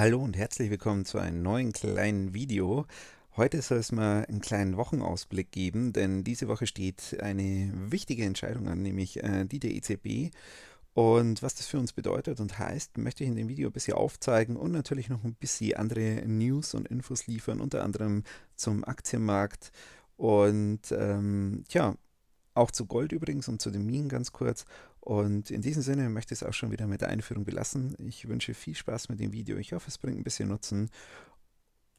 Hallo und herzlich willkommen zu einem neuen kleinen Video. Heute soll es mal einen kleinen Wochenausblick geben, denn diese Woche steht eine wichtige Entscheidung an, nämlich äh, die der EZB. Und was das für uns bedeutet und heißt, möchte ich in dem Video ein bisschen aufzeigen und natürlich noch ein bisschen andere News und Infos liefern, unter anderem zum Aktienmarkt. Und ähm, ja, auch zu Gold übrigens und zu den Minen ganz kurz. Und in diesem Sinne möchte ich es auch schon wieder mit der Einführung belassen. Ich wünsche viel Spaß mit dem Video. Ich hoffe, es bringt ein bisschen Nutzen.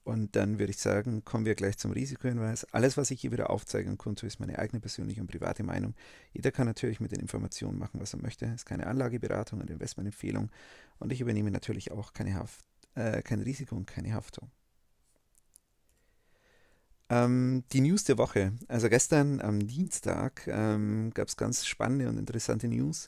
Und dann würde ich sagen, kommen wir gleich zum Risikohinweis. Alles, was ich hier wieder aufzeigen konnte, ist meine eigene persönliche und private Meinung. Jeder kann natürlich mit den Informationen machen, was er möchte. Es ist keine Anlageberatung und Investmentempfehlung. Und ich übernehme natürlich auch keine Haft, äh, kein Risiko und keine Haftung. Ähm, die News der Woche. Also gestern am Dienstag ähm, gab es ganz spannende und interessante News.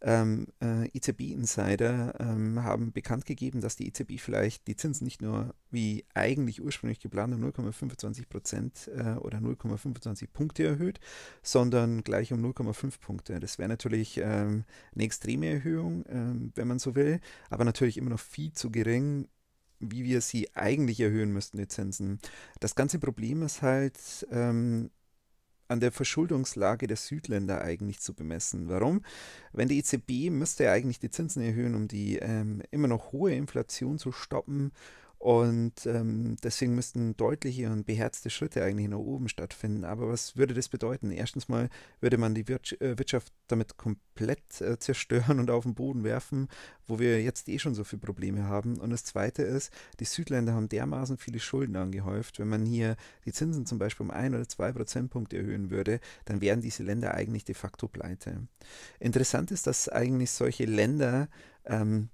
Ähm, äh, EZB-Insider ähm, haben bekannt gegeben, dass die EZB vielleicht die Zinsen nicht nur wie eigentlich ursprünglich geplant um 0,25 Prozent äh, oder 0,25 Punkte erhöht, sondern gleich um 0,5 Punkte. Das wäre natürlich ähm, eine extreme Erhöhung, ähm, wenn man so will, aber natürlich immer noch viel zu gering wie wir sie eigentlich erhöhen müssten, die Zinsen. Das ganze Problem ist halt ähm, an der Verschuldungslage der Südländer eigentlich zu bemessen. Warum? Wenn die EZB müsste ja eigentlich die Zinsen erhöhen, um die ähm, immer noch hohe Inflation zu stoppen und ähm, deswegen müssten deutliche und beherzte Schritte eigentlich nach oben stattfinden. Aber was würde das bedeuten? Erstens mal würde man die äh, Wirtschaft damit komplett äh, zerstören und auf den Boden werfen, wo wir jetzt eh schon so viele Probleme haben. Und das Zweite ist, die Südländer haben dermaßen viele Schulden angehäuft. Wenn man hier die Zinsen zum Beispiel um ein oder zwei Prozentpunkte erhöhen würde, dann wären diese Länder eigentlich de facto pleite. Interessant ist, dass eigentlich solche Länder ähm,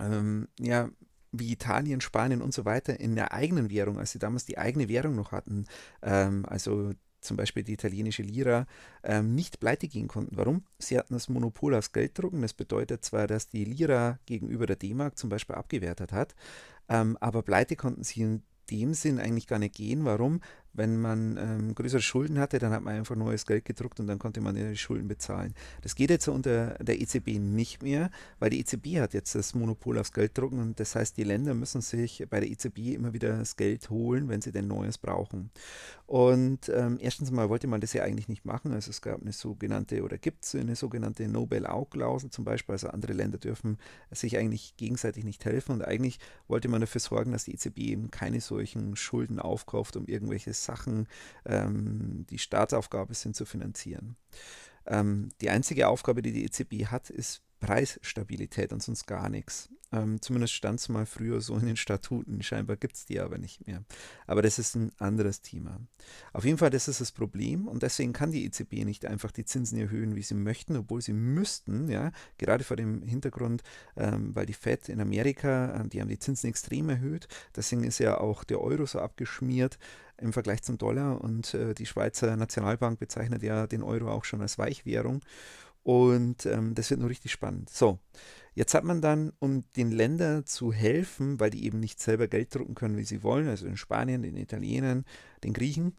ähm, ja, wie Italien, Spanien und so weiter in der eigenen Währung, als sie damals die eigene Währung noch hatten, ähm, also zum Beispiel die italienische Lira, ähm, nicht pleite gehen konnten. Warum? Sie hatten das Monopol aufs Gelddrucken. Das bedeutet zwar, dass die Lira gegenüber der D-Mark zum Beispiel abgewertet hat, ähm, aber pleite konnten sie in dem Sinn eigentlich gar nicht gehen. Warum? Wenn man ähm, größere Schulden hatte, dann hat man einfach neues Geld gedruckt und dann konnte man die Schulden bezahlen. Das geht jetzt unter der EZB nicht mehr, weil die EZB hat jetzt das Monopol aufs Gelddrucken und das heißt, die Länder müssen sich bei der EZB immer wieder das Geld holen, wenn sie denn Neues brauchen. Und ähm, erstens mal wollte man das ja eigentlich nicht machen. Also es gab eine sogenannte oder gibt es eine sogenannte No-Bail-Out-Klausel zum Beispiel. Also andere Länder dürfen sich eigentlich gegenseitig nicht helfen und eigentlich wollte man dafür sorgen, dass die EZB eben keine solchen Schulden aufkauft, um irgendwelches Sachen, ähm, die Staatsaufgabe sind, zu finanzieren. Ähm, die einzige Aufgabe, die die EZB hat, ist Preisstabilität und sonst gar nichts. Ähm, zumindest stand es mal früher so in den Statuten. Scheinbar gibt es die aber nicht mehr. Aber das ist ein anderes Thema. Auf jeden Fall, das ist das Problem und deswegen kann die EZB nicht einfach die Zinsen erhöhen, wie sie möchten, obwohl sie müssten. Ja? Gerade vor dem Hintergrund, ähm, weil die Fed in Amerika, äh, die haben die Zinsen extrem erhöht. Deswegen ist ja auch der Euro so abgeschmiert im Vergleich zum Dollar und äh, die Schweizer Nationalbank bezeichnet ja den Euro auch schon als Weichwährung und ähm, das wird nur richtig spannend. So, jetzt hat man dann, um den Ländern zu helfen, weil die eben nicht selber Geld drucken können, wie sie wollen, also in Spanien, den Italienern, den Griechen,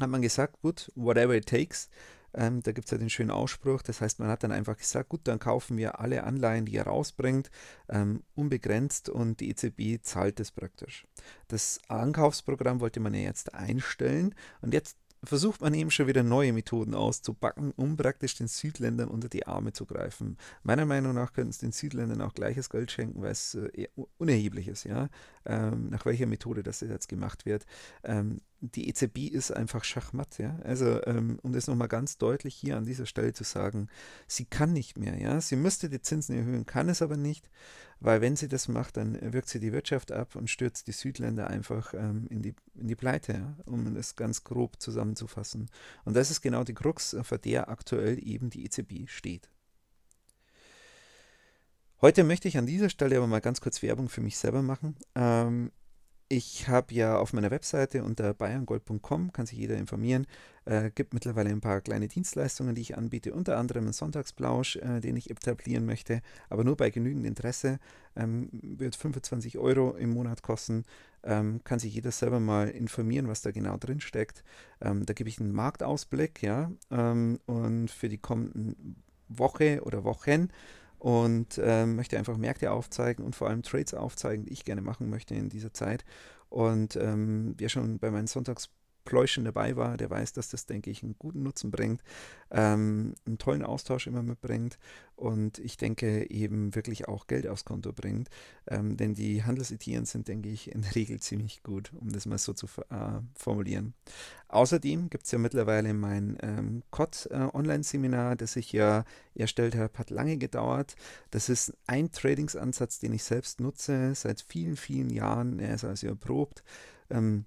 hat man gesagt, gut, whatever it takes. Ähm, da gibt es ja den schönen Ausspruch. Das heißt, man hat dann einfach gesagt, gut, dann kaufen wir alle Anleihen, die er rausbringt, ähm, unbegrenzt und die EZB zahlt es praktisch. Das Ankaufsprogramm wollte man ja jetzt einstellen und jetzt versucht man eben schon wieder neue Methoden auszupacken, um praktisch den Südländern unter die Arme zu greifen. Meiner Meinung nach könnten es den Südländern auch gleiches Geld schenken, weil es äh, unerheblich ist, ja, ähm, nach welcher Methode das jetzt gemacht wird. Ähm, die EZB ist einfach Schachmatt, ja. Also, ähm, um das nochmal ganz deutlich hier an dieser Stelle zu sagen, sie kann nicht mehr, ja. Sie müsste die Zinsen erhöhen, kann es aber nicht, weil wenn sie das macht, dann wirkt sie die Wirtschaft ab und stürzt die Südländer einfach ähm, in, die, in die Pleite, ja? um es ganz grob zusammenzufassen. Und das ist genau die Krux, vor der aktuell eben die EZB steht. Heute möchte ich an dieser Stelle aber mal ganz kurz Werbung für mich selber machen. Ähm, ich habe ja auf meiner Webseite unter bayerngold.com, kann sich jeder informieren, äh, gibt mittlerweile ein paar kleine Dienstleistungen, die ich anbiete, unter anderem einen Sonntagsblausch, äh, den ich etablieren möchte, aber nur bei genügend Interesse. Ähm, wird 25 Euro im Monat kosten. Ähm, kann sich jeder selber mal informieren, was da genau drin steckt. Ähm, da gebe ich einen Marktausblick, ja, ähm, und für die kommenden Woche oder Wochen und äh, möchte einfach Märkte aufzeigen und vor allem Trades aufzeigen, die ich gerne machen möchte in dieser Zeit. Und ähm, wer schon bei meinen Sonntags Pläuschen dabei war, der weiß, dass das, denke ich, einen guten Nutzen bringt, ähm, einen tollen Austausch immer mitbringt und ich denke eben wirklich auch Geld aufs Konto bringt. Ähm, denn die Handelsetien sind, denke ich, in der Regel ziemlich gut, um das mal so zu äh, formulieren. Außerdem gibt es ja mittlerweile mein ähm, COD-Online-Seminar, äh, das ich ja erstellt habe, hat lange gedauert. Das ist ein Tradingsansatz, den ich selbst nutze, seit vielen, vielen Jahren. Er ist also erprobt. Ähm,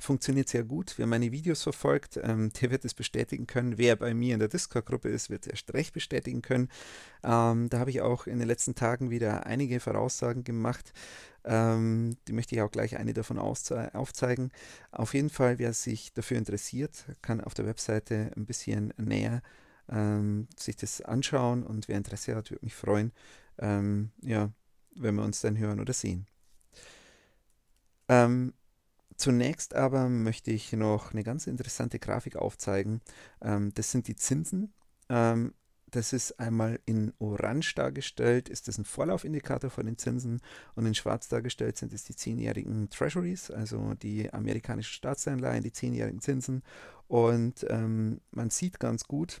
funktioniert sehr gut. Wer meine Videos verfolgt. Ähm, der wird es bestätigen können. Wer bei mir in der Discord-Gruppe ist, wird es erst recht bestätigen können. Ähm, da habe ich auch in den letzten Tagen wieder einige Voraussagen gemacht. Ähm, die möchte ich auch gleich eine davon aufzeigen. Auf jeden Fall, wer sich dafür interessiert, kann auf der Webseite ein bisschen näher ähm, sich das anschauen. Und wer Interesse hat, würde mich freuen, ähm, ja, wenn wir uns dann hören oder sehen. Ähm, Zunächst aber möchte ich noch eine ganz interessante Grafik aufzeigen. Ähm, das sind die Zinsen. Ähm, das ist einmal in Orange dargestellt, ist das ein Vorlaufindikator von den Zinsen und in Schwarz dargestellt sind es die zehnjährigen Treasuries, also die amerikanischen Staatsanleihen, die zehnjährigen Zinsen. Und ähm, man sieht ganz gut,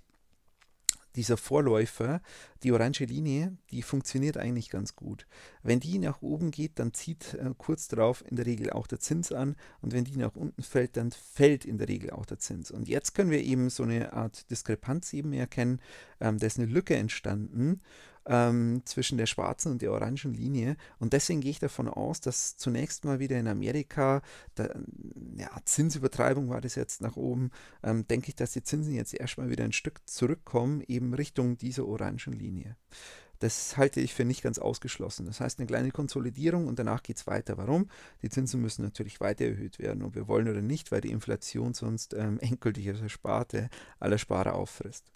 dieser Vorläufer, die orange Linie, die funktioniert eigentlich ganz gut. Wenn die nach oben geht, dann zieht äh, kurz darauf in der Regel auch der Zins an und wenn die nach unten fällt, dann fällt in der Regel auch der Zins. Und jetzt können wir eben so eine Art Diskrepanz eben erkennen, ähm, da ist eine Lücke entstanden ähm, zwischen der schwarzen und der orangen Linie. Und deswegen gehe ich davon aus, dass zunächst mal wieder in Amerika, da, ja, Zinsübertreibung war das jetzt nach oben, ähm, denke ich, dass die Zinsen jetzt erstmal wieder ein Stück zurückkommen, eben Richtung dieser orangen Linie. Das halte ich für nicht ganz ausgeschlossen. Das heißt, eine kleine Konsolidierung und danach geht es weiter. Warum? Die Zinsen müssen natürlich weiter erhöht werden, ob wir wollen oder nicht, weil die Inflation sonst ähm, endgültig das Ersparte aller Sparer auffrisst.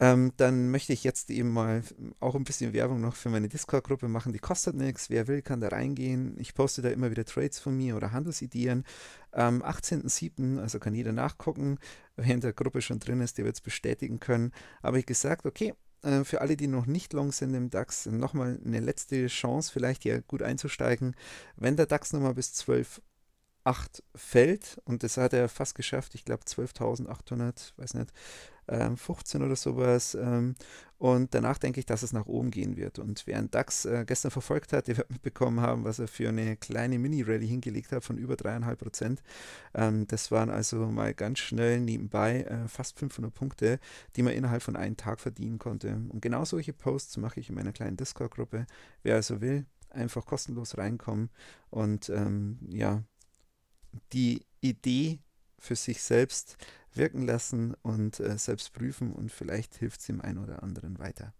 Ähm, dann möchte ich jetzt eben mal auch ein bisschen Werbung noch für meine Discord-Gruppe machen. Die kostet nichts. Wer will, kann da reingehen. Ich poste da immer wieder Trades von mir oder Handelsideen. Am 18.07., also kann jeder nachgucken, wer in der Gruppe schon drin ist, der wird es bestätigen können. Habe ich gesagt, okay, äh, für alle, die noch nicht long sind im DAX, nochmal eine letzte Chance, vielleicht hier gut einzusteigen. Wenn der DAX nochmal bis 12 8 fällt und das hat er fast geschafft, ich glaube 12.800, weiß nicht, ähm, 15 oder sowas. Ähm, und danach denke ich, dass es nach oben gehen wird. Und wer einen DAX äh, gestern verfolgt hat, der wird mitbekommen haben, was er für eine kleine Mini-Rally hingelegt hat von über 3,5 Prozent. Ähm, das waren also mal ganz schnell nebenbei äh, fast 500 Punkte, die man innerhalb von einem Tag verdienen konnte. Und genau solche Posts mache ich in meiner kleinen Discord-Gruppe. Wer also will, einfach kostenlos reinkommen und ähm, ja, die Idee für sich selbst wirken lassen und äh, selbst prüfen und vielleicht hilft es dem einen oder anderen weiter.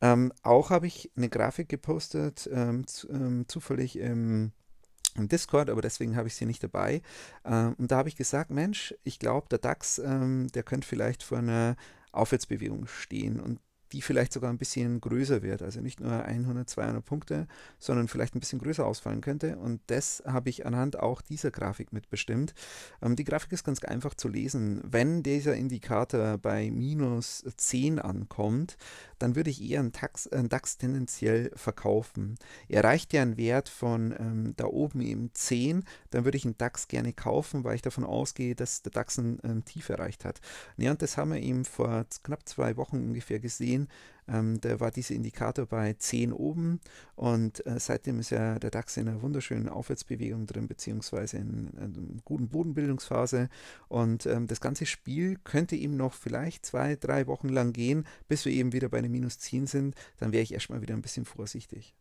Ähm, auch habe ich eine Grafik gepostet, ähm, zu, ähm, zufällig im, im, Discord, aber deswegen habe ich sie nicht dabei. Ähm, und da habe ich gesagt, Mensch, ich glaube, der DAX, ähm, der könnte vielleicht vor einer Aufwärtsbewegung stehen. Und die vielleicht sogar ein bisschen größer wird. Also nicht nur 100, 200 Punkte, sondern vielleicht ein bisschen größer ausfallen könnte. Und das habe ich anhand auch dieser Grafik mitbestimmt. Ähm, die Grafik ist ganz einfach zu lesen. Wenn dieser Indikator bei minus 10 ankommt, dann würde ich eher einen, Tax, einen DAX tendenziell verkaufen. Erreicht er einen Wert von ähm, da oben eben 10, dann würde ich einen DAX gerne kaufen, weil ich davon ausgehe, dass der DAX ein ähm, Tief erreicht hat. Ja, und das haben wir eben vor knapp zwei Wochen ungefähr gesehen 10. Ähm, da war dieser Indikator bei 10 oben und äh, seitdem ist ja der DAX in einer wunderschönen Aufwärtsbewegung drin, beziehungsweise in, in einer guten Bodenbildungsphase. Und ähm, das ganze Spiel könnte eben noch vielleicht zwei, drei Wochen lang gehen, bis wir eben wieder bei einem Minus 10 sind. Dann wäre ich erstmal wieder ein bisschen vorsichtig.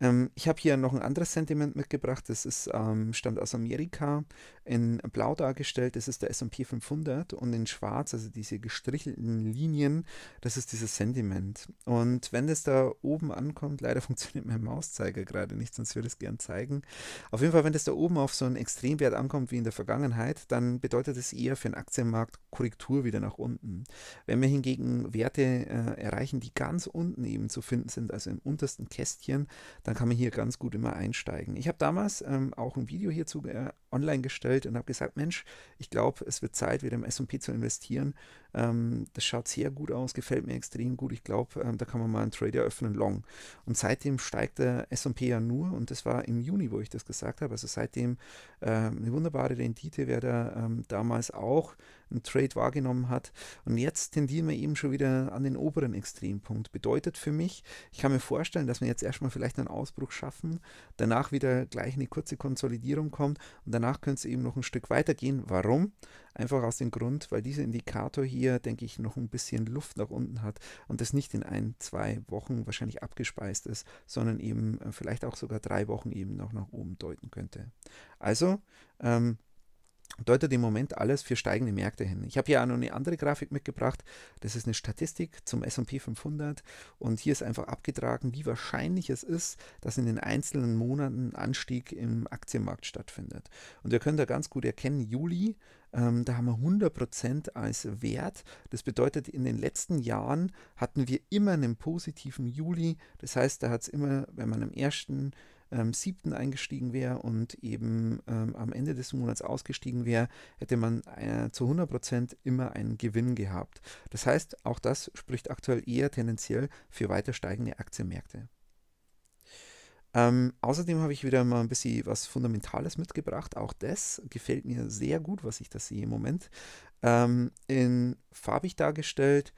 Ähm, ich habe hier noch ein anderes Sentiment mitgebracht. Das ist, ähm, stammt aus Amerika, in blau dargestellt. Das ist der S&P 500 und in schwarz, also diese gestrichelten Linien, das ist dieses Sentiment. Und wenn das da oben ankommt, leider funktioniert mein Mauszeiger gerade nicht, sonst würde ich es gern zeigen. Auf jeden Fall, wenn das da oben auf so einen Extremwert ankommt wie in der Vergangenheit, dann bedeutet es eher für den Aktienmarkt Korrektur wieder nach unten. Wenn wir hingegen Werte äh, erreichen, die ganz unten eben zu finden sind, also im untersten Kästchen, dann kann man hier ganz gut immer einsteigen. Ich habe damals ähm, auch ein Video hierzu äh, online gestellt und habe gesagt, Mensch, ich glaube, es wird Zeit, wieder im S&P zu investieren. Ähm, das schaut sehr gut aus, gefällt mir extrem gut. Ich glaube, ähm, da kann man mal einen Trade eröffnen, long. Und seitdem steigt der S&P ja nur und das war im Juni, wo ich das gesagt habe. Also seitdem ähm, eine wunderbare Rendite, wer da ähm, damals auch einen Trade wahrgenommen hat. Und jetzt tendieren wir eben schon wieder an den oberen Extrempunkt. Bedeutet für mich, ich kann mir vorstellen, dass wir jetzt erstmal vielleicht einen Ausbruch schaffen, danach wieder gleich eine kurze Konsolidierung kommt und danach könnte es eben noch ein Stück weitergehen. Warum? Einfach aus dem Grund, weil dieser Indikator hier, denke ich, noch ein bisschen Luft nach unten hat und das nicht in ein, zwei Wochen wahrscheinlich abgespeist ist, sondern eben äh, vielleicht auch sogar drei Wochen eben noch nach oben deuten könnte. Also, ähm, deutet im Moment alles für steigende Märkte hin. Ich habe hier auch noch eine andere Grafik mitgebracht. Das ist eine Statistik zum S&P 500 und hier ist einfach abgetragen, wie wahrscheinlich es ist, dass in den einzelnen Monaten ein Anstieg im Aktienmarkt stattfindet. Und wir können da ganz gut erkennen, Juli, ähm, da haben wir 100% als Wert. Das bedeutet, in den letzten Jahren hatten wir immer einen positiven Juli. Das heißt, da hat es immer, wenn man im ersten ähm, siebten eingestiegen wäre und eben ähm, am Ende des Monats ausgestiegen wäre, hätte man äh, zu 100% immer einen Gewinn gehabt. Das heißt, auch das spricht aktuell eher tendenziell für weiter steigende Aktienmärkte. Ähm, außerdem habe ich wieder mal ein bisschen was Fundamentales mitgebracht. Auch das gefällt mir sehr gut, was ich da sehe im Moment. Ähm, in farbig dargestellt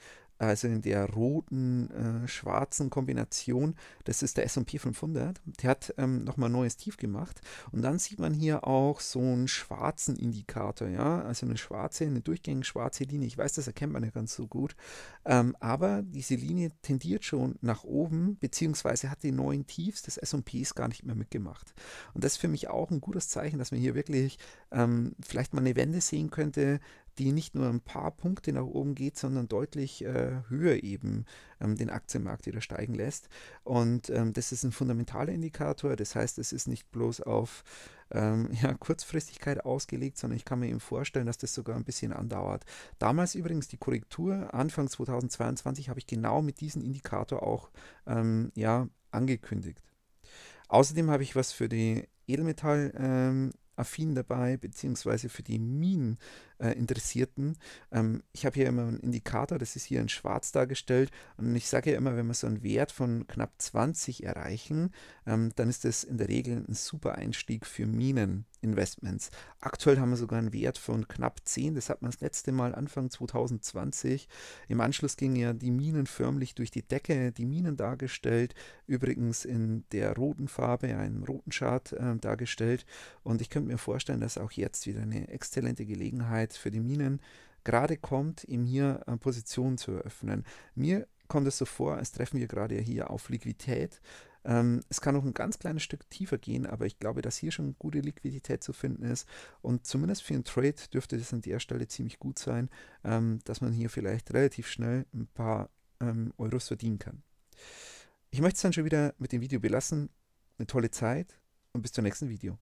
also in der roten, äh, schwarzen Kombination, das ist der S&P 500, der hat ähm, nochmal ein neues Tief gemacht und dann sieht man hier auch so einen schwarzen Indikator, ja, also eine schwarze, eine durchgängig schwarze Linie, ich weiß, das erkennt man ja ganz so gut, ähm, aber diese Linie tendiert schon nach oben, beziehungsweise hat die neuen Tiefs des S&Ps gar nicht mehr mitgemacht und das ist für mich auch ein gutes Zeichen, dass man hier wirklich ähm, vielleicht mal eine Wende sehen könnte, die nicht nur ein paar Punkte nach oben geht, sondern deutlich äh, höher eben ähm, den Aktienmarkt wieder steigen lässt. Und ähm, das ist ein fundamentaler Indikator. Das heißt, es ist nicht bloß auf ähm, ja, Kurzfristigkeit ausgelegt, sondern ich kann mir eben vorstellen, dass das sogar ein bisschen andauert. Damals übrigens die Korrektur, Anfang 2022, habe ich genau mit diesem Indikator auch ähm, ja, angekündigt. Außerdem habe ich was für die Edelmetall-Affin ähm, dabei, beziehungsweise für die Minen äh, Interessierten. Ähm, ich habe hier immer einen Indikator, das ist hier in schwarz dargestellt. Und ich sage ja immer, wenn wir so einen Wert von knapp 20 erreichen, ähm, dann ist das in der Regel ein super Einstieg für Mineninvestments. Aktuell haben wir sogar einen Wert von knapp 10. Das hat man das letzte Mal Anfang 2020. Im Anschluss gingen ja die Minen förmlich durch die Decke, die Minen dargestellt. Übrigens in der roten Farbe, einem roten Chart äh, dargestellt. Und ich könnte mir vorstellen, dass auch jetzt wieder eine exzellente Gelegenheit Zeit für die Minen gerade kommt, ihm hier äh, Positionen zu eröffnen. Mir kommt es so vor, als treffen wir gerade hier auf Liquidität. Ähm, es kann noch ein ganz kleines Stück tiefer gehen, aber ich glaube, dass hier schon gute Liquidität zu finden ist. Und zumindest für einen Trade dürfte das an der Stelle ziemlich gut sein, ähm, dass man hier vielleicht relativ schnell ein paar ähm, Euros verdienen kann. Ich möchte es dann schon wieder mit dem Video belassen. Eine tolle Zeit und bis zum nächsten Video.